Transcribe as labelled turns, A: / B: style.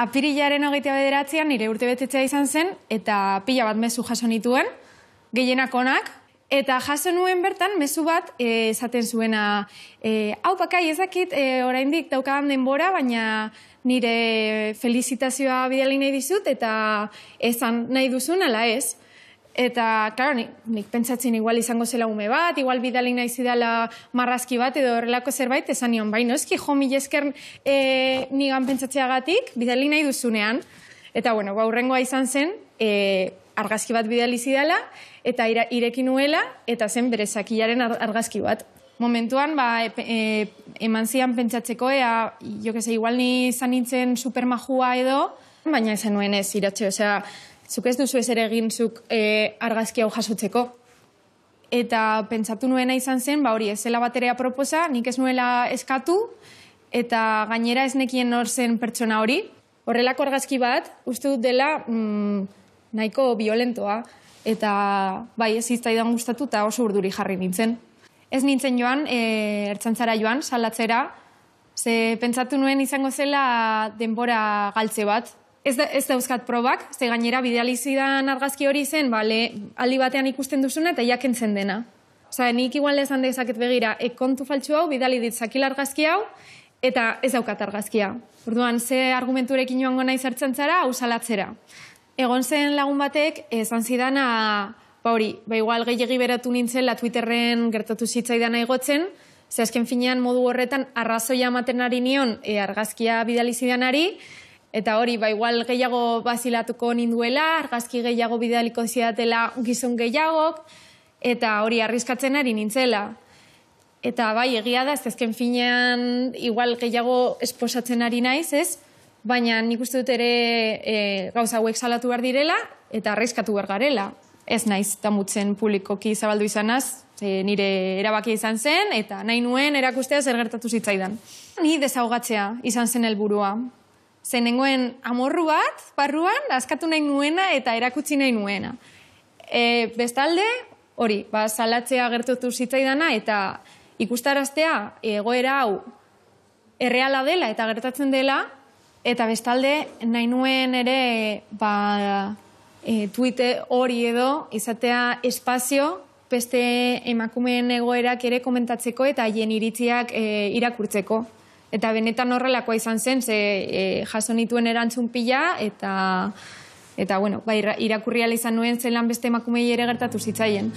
A: apirilaren hogeita bederatzean nire urte betetzea izan zen, eta pila bat mezu jaso nituen, gehienak onak, eta jaso nuen bertan mezu bat eh, esaten zuena, e, hau bakai ezakit, e, eh, oraindik daukadan denbora, baina nire felizitazioa bidali nahi dizut, eta esan nahi duzun, ala ez. Eta, klaro, nik, nik pentsatzen igual izango zela ume bat, igual bidali nahi zidala marrazki bat edo horrelako zerbait, esan nion, baina eski jo mi jesker e, eh, nigan pentsatzeagatik, bidali nahi duzunean. Eta, bueno, baurrengoa izan zen, e, argazki bat bidali zidala, eta ira, ireki nuela, eta zen bere sakilaren argazki bat. Momentuan, ba, e, e, eman zian pentsatzeko, ea, jo que igual ni zanintzen supermajua edo, baina ezen nuen ez, iratxe, osea, zuk ez duzu ere egin zuk eh, argazki hau jasotzeko. Eta pentsatu nuena izan zen, ba hori, ez zela baterea proposa, nik ez nuela eskatu, eta gainera ez nekien nor zen pertsona hori. Horrelako argazki bat, uste dut dela, mm, nahiko violentoa. Eta bai, ez iztaidan gustatu eta oso urduri jarri nintzen. Ez nintzen joan, e, eh, ertzantzara joan, salatzera, Ze pentsatu nuen izango zela denbora galtze bat, ez, da, ez dauzkat probak, ze gainera bidalizidan argazki hori zen, bale, aldi batean ikusten duzuna eta jakentzen dena. Osa, nik igual lezan dezaket begira, ekontu faltsu hau, bidali ditzakil argazki hau, eta ez daukat argazkia. Orduan, ze argumenturekin joango nahi zertzen zara, hau salatzera. Egon zen lagun batek, esan zidana, ba hori, ba igual gehiagi beratu nintzen, la Twitterren gertatu zitzaidan aigotzen, ze azken finean modu horretan arrazoia ematen ari nion e, argazkia bidali zidanari, Eta hori, ba, igual gehiago bazilatuko ninduela, argazki gehiago bidaliko zidatela gizon gehiagok, eta hori arriskatzen ari nintzela. Eta bai, egia da, ez ezken finean, igual gehiago esposatzen ari naiz, ez? Baina nik uste dut ere e, gauza hauek salatu behar direla, eta arriskatu behar garela. Ez naiz, tamutzen publikoki zabaldu izanaz, nire erabaki izan zen, eta nahi nuen erakustea zer gertatu zitzaidan. Ni dezaugatzea izan zen helburua zenengoen amorru bat, parruan askatu nahi nuena eta erakutsi nahi nuena. E, bestalde, hori, ba, salatzea gertutu zitzaidana eta ikustaraztea egoera hau erreala dela eta gertatzen dela, eta bestalde nahi nuen ere ba, e, tuite hori edo izatea espazio beste emakumeen egoerak ere komentatzeko eta hien iritziak e, irakurtzeko. Eta benetan horrelakoa izan zen, ze e, jaso nituen erantzun pila, eta, eta bueno, ba, irakurriala izan nuen zelan beste emakumei ere gertatu zitzaien.